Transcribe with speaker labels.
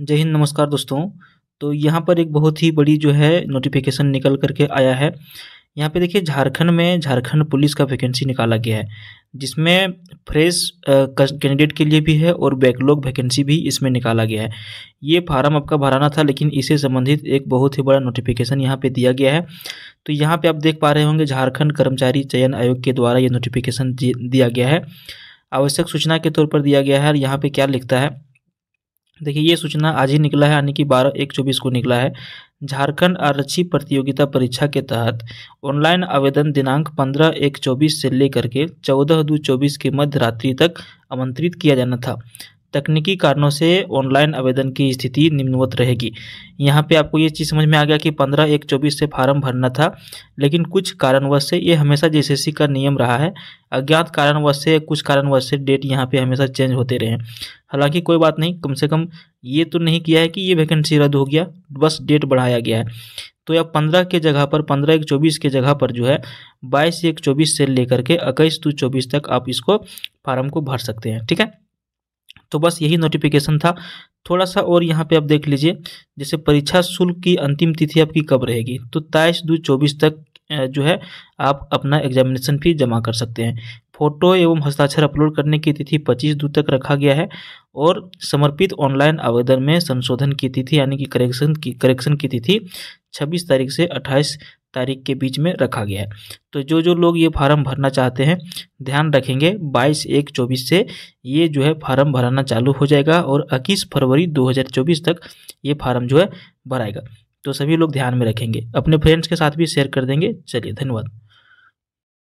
Speaker 1: जय हिंद नमस्कार दोस्तों तो यहाँ पर एक बहुत ही बड़ी जो है नोटिफिकेशन निकल करके आया है यहाँ पे देखिए झारखंड में झारखंड पुलिस का वैकेंसी निकाला गया है जिसमें फ्रेश कैंडिडेट के लिए भी है और बैकलॉग वैकेंसी भी इसमें निकाला गया है ये फार्म आपका भराना था लेकिन इसे संबंधित एक बहुत ही बड़ा नोटिफिकेशन यहाँ पे दिया गया है तो यहाँ पे आप देख पा रहे होंगे झारखंड कर्मचारी चयन आयोग के द्वारा ये नोटिफिकेशन दिया गया है आवश्यक सूचना के तौर पर दिया गया है और यहाँ पर क्या लिखता है देखिए ये सूचना आज ही निकला है यानी कि बारह एक चौबीस को निकला है झारखंड आरक्षी प्रतियोगिता परीक्षा के तहत ऑनलाइन आवेदन दिनांक पंद्रह एक चौबीस से लेकर के चौदह दो चौबीस के मध्य रात्रि तक आमंत्रित किया जाना था तकनीकी कारणों से ऑनलाइन आवेदन की स्थिति निम्नवत रहेगी यहाँ पे आपको ये चीज़ समझ में आ गया कि पंद्रह एक चौबीस से फार्म भरना था लेकिन कुछ कारणवश से ये हमेशा जे का नियम रहा है अज्ञात कारणवश से कुछ कारणवश से डेट यहाँ पे हमेशा चेंज होते रहे हालांकि कोई बात नहीं कम से कम ये तो नहीं किया है कि ये वैकेंसी रद्द हो गया बस डेट बढ़ाया गया है तो या पंद्रह के जगह पर पंद्रह एक चौबीस के जगह पर जो है बाईस एक चौबीस से लेकर के इक्कीस दो चौबीस तक आप इसको फार्म को भर सकते हैं ठीक है तो बस यही नोटिफिकेशन था थोड़ा सा और यहाँ पे आप देख लीजिए जैसे परीक्षा शुल्क की अंतिम तिथि आपकी कब रहेगी तो तेईस दो चौबीस तक जो है आप अपना एग्जामिनेशन फी जमा कर सकते हैं फोटो एवं हस्ताक्षर अपलोड करने की तिथि 25 दू तक रखा गया है और समर्पित ऑनलाइन आवेदन में संशोधन की तिथि यानी कि करेक्शन की करेक्शन की तिथि 26 तारीख से 28 तारीख के बीच में रखा गया है तो जो जो लोग ये फार्म भरना चाहते हैं ध्यान रखेंगे 22 एक 24 से ये जो है फार्म भराना चालू हो जाएगा और इक्कीस फरवरी 2024 तक ये फार्म जो है भराएगा तो सभी लोग ध्यान में रखेंगे अपने फ्रेंड्स के साथ भी शेयर कर देंगे चलिए धन्यवाद